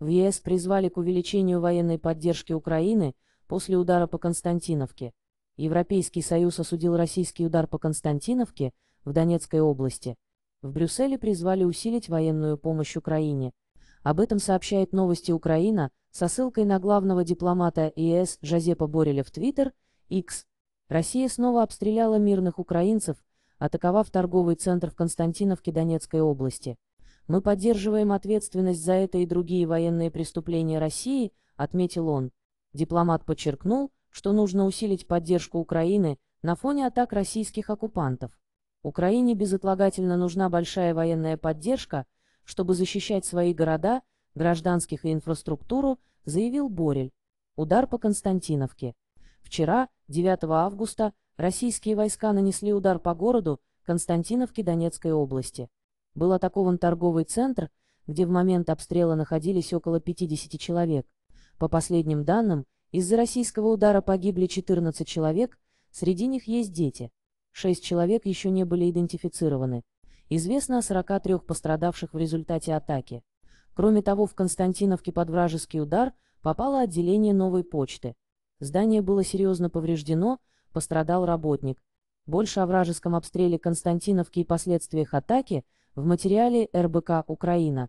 В ЕС призвали к увеличению военной поддержки Украины после удара по Константиновке. Европейский Союз осудил российский удар по Константиновке в Донецкой области. В Брюсселе призвали усилить военную помощь Украине. Об этом сообщает новости Украина со ссылкой на главного дипломата ЕС Жозепа Бореля в Твиттер, X. Россия снова обстреляла мирных украинцев, атаковав торговый центр в Константиновке Донецкой области мы поддерживаем ответственность за это и другие военные преступления россии отметил он дипломат подчеркнул что нужно усилить поддержку украины на фоне атак российских оккупантов украине безотлагательно нужна большая военная поддержка чтобы защищать свои города гражданских и инфраструктуру заявил борель удар по константиновке вчера 9 августа российские войска нанесли удар по городу константиновке донецкой области был атакован торговый центр, где в момент обстрела находились около 50 человек. По последним данным, из-за российского удара погибли 14 человек, среди них есть дети. Шесть человек еще не были идентифицированы. Известно о 43 пострадавших в результате атаки. Кроме того, в Константиновке под вражеский удар попало отделение новой почты. Здание было серьезно повреждено, пострадал работник. Больше о вражеском обстреле Константиновки и последствиях атаки в материале РБК «Украина».